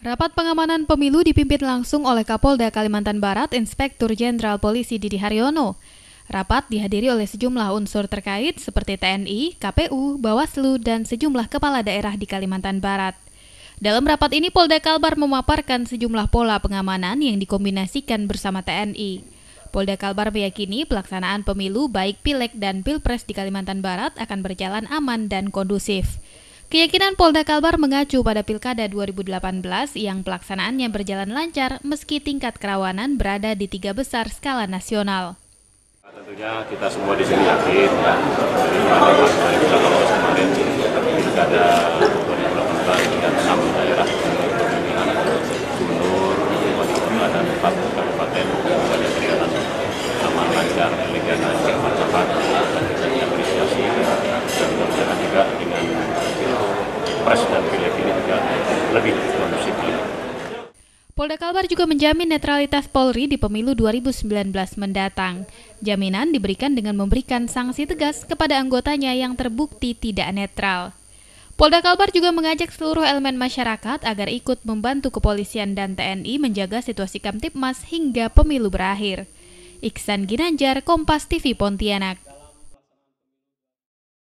Rapat pengamanan pemilu dipimpin langsung oleh Kapolda Kalimantan Barat, Inspektur Jenderal Polisi Didi Haryono. Rapat dihadiri oleh sejumlah unsur terkait seperti TNI, KPU, Bawaslu, dan sejumlah kepala daerah di Kalimantan Barat. Dalam rapat ini, Polda Kalbar memaparkan sejumlah pola pengamanan yang dikombinasikan bersama TNI. Polda Kalbar meyakini pelaksanaan pemilu baik pilek dan Pilpres di Kalimantan Barat akan berjalan aman dan kondusif. Keyakinan Polda Kalbar mengacu pada Pilkada 2018 yang pelaksanaannya berjalan lancar meski tingkat kerawanan berada di tiga besar skala nasional. Tentunya kita semua di sini yakin ya, kita kalau kemarin Pilkada 2018 dan enam daerah pemilihan gubernur, wali kota dan empat kabupaten, wali lancar, elegan, juga lebih kondusif. Polda Kalbar juga menjamin netralitas Polri di pemilu 2019 mendatang. Jaminan diberikan dengan memberikan sanksi tegas kepada anggotanya yang terbukti tidak netral. Polda Kalbar juga mengajak seluruh elemen masyarakat agar ikut membantu kepolisian dan TNI menjaga situasi Kamtipmas hingga pemilu berakhir. Iksan Ginanjar, Kompas TV Pontianak.